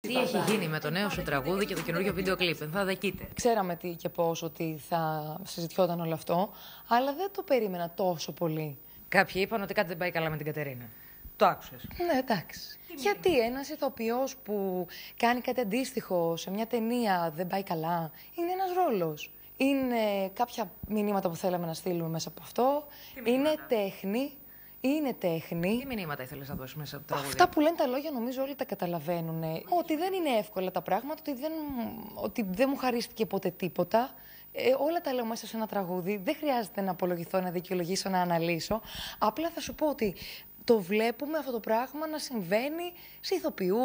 Τι έχει γίνει με το νέο σου τραγούδι και το καινούργιο βίντεο κλιπ, δεκείτε. Ξέραμε τι και πώς ότι θα συζητιόταν όλο αυτό, αλλά δεν το περίμενα τόσο πολύ. Κάποιοι είπαν ότι κάτι δεν πάει καλά με την Κατερίνα. Το άκουσες. Ναι, εντάξει. Γιατί ένας ηθοποιός που κάνει κάτι αντίστοιχο σε μια ταινία δεν πάει καλά, είναι ένας ρόλος. Είναι κάποια μηνύματα που θέλαμε να στείλουμε μέσα από αυτό. είναι τέχνη είναι τέχνη. Τι μηνύματα ήθελες να δώσει μέσα από τα Αυτά που λένε τα λόγια νομίζω όλοι τα καταλαβαίνουν. Ότι δεν είναι εύκολα τα πράγματα, ότι δεν, ότι δεν μου χαρίστηκε ποτέ τίποτα. Ε, όλα τα λέω μέσα σε ένα τραγούδι. Δεν χρειάζεται να απολογηθώ, να δικαιολογήσω, να αναλύσω. Απλά θα σου πω ότι το βλέπουμε αυτό το πράγμα να συμβαίνει σε ηθοποιούς,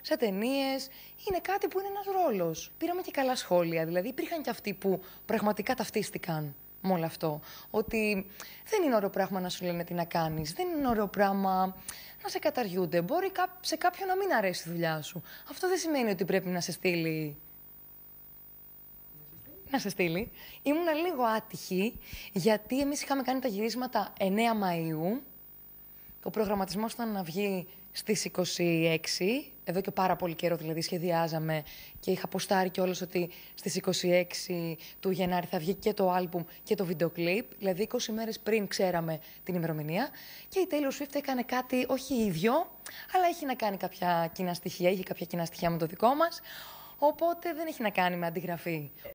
σε ταινίες. Είναι κάτι που είναι ένας ρόλος. Πήραμε και καλά σχόλια. Δηλαδή, υπήρχαν και αυτοί που πραγματικά ταυτίστηκαν με όλο αυτό. Ότι δεν είναι ωραίο πράγμα να σου λένε τι να κάνεις, δεν είναι ωραίο πράγμα να σε καταριούνται. Μπορεί σε κάποιον να μην αρέσει η δουλειά σου. Αυτό δεν σημαίνει ότι πρέπει να σε στείλει. Να σε στείλει. Ήμουν λίγο άτυχη, γιατί εμείς είχαμε κάνει τα γυρίσματα 9 Μαου. Ο προγραμματισμός ήταν να βγει στις 26 εδώ και πάρα πολύ καιρό δηλαδή σχεδιάζαμε και είχα ποστάρει κιόλας ότι στις 26 του Γενάρη θα βγει και το album και το βίντεο δηλαδή 20 μέρες πριν ξέραμε την ημερομηνία και η Taylor Swift έκανε κάτι όχι ίδιο, αλλά έχει να κάνει κάποια κοινά στοιχεία, είχε κάποια κοινά στοιχεία με το δικό μας, Οπότε δεν έχει να κάνει με αντιγραφή.